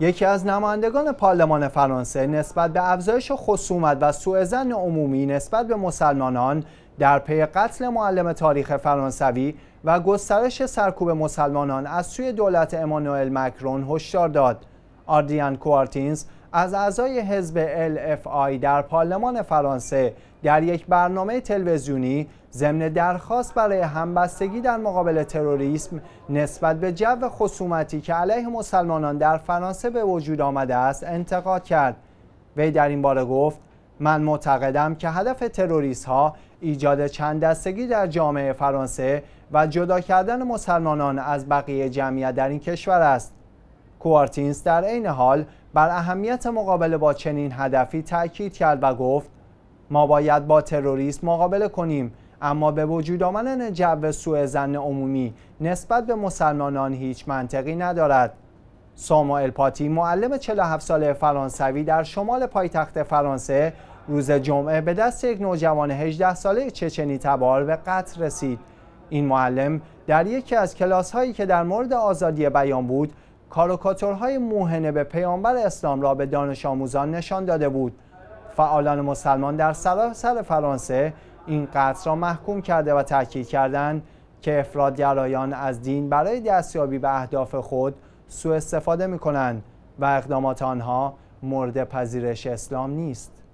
یکی از نمایندگان پارلمان فرانسه نسبت به افزایش خصومت و سوءزن عمومی نسبت به مسلمانان در پی قتل معلم تاریخ فرانسوی و گسترش سرکوب مسلمانان از سوی دولت امانوئل مکرون هشدار داد. آردیان کوارتینز از اعضای حزب LFI در پارلمان فرانسه در یک برنامه تلویزیونی ضمن درخواست برای همبستگی در مقابل تروریسم نسبت به جو خصومتی که علیه مسلمانان در فرانسه به وجود آمده است انتقاد کرد وی در این باره گفت من معتقدم که هدف تروریست ها ایجاد چند دستگی در جامعه فرانسه و جدا کردن مسلمانان از بقیه جمعیت در این کشور است کوارتینز در عین حال بر اهمیت مقابله با چنین هدفی تاکید کرد و گفت ما باید با تروریسم مقابله کنیم اما به وجود آمدن جو سوء زن عمومی نسبت به مسلمانان هیچ منطقی ندارد ساموئل پاتی معلم 47 ساله فرانسوی در شمال پایتخت فرانسه روز جمعه به دست یک نوجوان 18 ساله چچنی تبار به قتل رسید این معلم در یکی از کلاس هایی که در مورد آزادی بیان بود کاروکاتورهای موهنه به پیامبر اسلام را به دانش آموزان نشان داده بود فعالان مسلمان در سراسر فرانسه این قتل را محکوم کرده و تاکید کردند که افرادگرایان از دین برای دستیابی به اهداف خود سوء استفاده می کنند و اقدامات آنها مورد پذیرش اسلام نیست